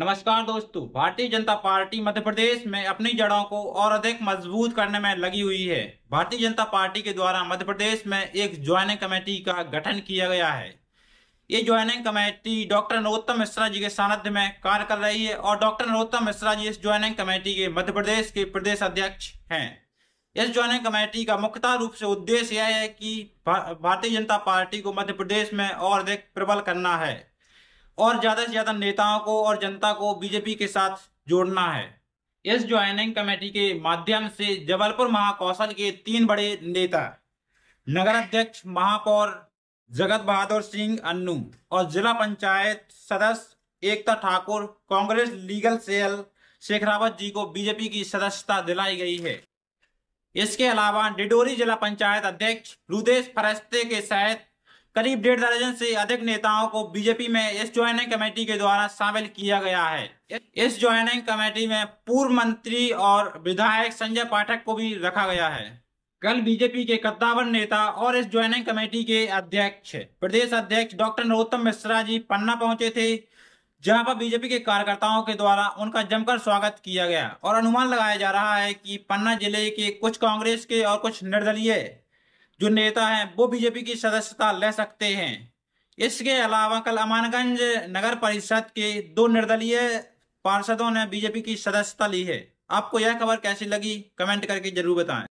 नमस्कार दोस्तों भारतीय जनता पार्टी मध्य प्रदेश में अपनी जड़ों को और अधिक मजबूत करने में लगी हुई है भारतीय जनता पार्टी के द्वारा मध्य प्रदेश में एक ज्वाइनिंग कमेटी का गठन किया गया है ये joining committee doctor Narottam Mishra ji के सानिध्य में कार्य कर रही है और डॉक्टर नरोत्तम मिश्रा जी इस ज्वाइनिंग कमेटी के मध्य प्रदेश के प्रदेश अध्यक्ष हैं इस ज्वाइनिंग कमेटी का मुख्यतः रूप से उद्देश्य यह है कि भारतीय जनता पार्टी को मध्य प्रदेश में और अधिक प्रबल करना है और ज्यादा से ज्यादा नेताओं को और जनता को बीजेपी के साथ जोड़ना है इस ज्वाइनिंग कमेटी के माध्यम से जबलपुर महाकौशल के तीन बड़े नेता नगर अध्यक्ष महापौर जगत बहादुर सिंह अन्नू और जिला पंचायत सदस्य एकता ठाकुर कांग्रेस लीगल सेल शेखरावत जी को बीजेपी की सदस्यता दिलाई गई है इसके अलावा डिडोरी जिला पंचायत अध्यक्ष रुदेश फरस्ते के सहित करीब डेढ़ दर्जन से अधिक नेताओं को बीजेपी में इस ज्वाइनिंग कमेटी के द्वारा शामिल किया गया है इस ज्वाइनिंग कमेटी में पूर्व मंत्री और विधायक संजय पाठक को भी रखा गया है कल बीजेपी के कद्दावर नेता और इस ज्वाइनिंग कमेटी के अध्यक्ष प्रदेश अध्यक्ष डॉक्टर नरोत्तम मिश्रा जी पन्ना पहुंचे थे जहां पर बीजेपी के कार्यकर्ताओं के द्वारा उनका जमकर स्वागत किया गया और अनुमान लगाया जा रहा है कि पन्ना जिले के कुछ कांग्रेस के और कुछ निर्दलीय जो नेता हैं वो बीजेपी की सदस्यता ले सकते हैं इसके अलावा कल अमानगंज नगर परिषद के दो निर्दलीय पार्षदों ने बीजेपी की सदस्यता ली है आपको यह खबर कैसी लगी कमेंट करके जरूर बताएं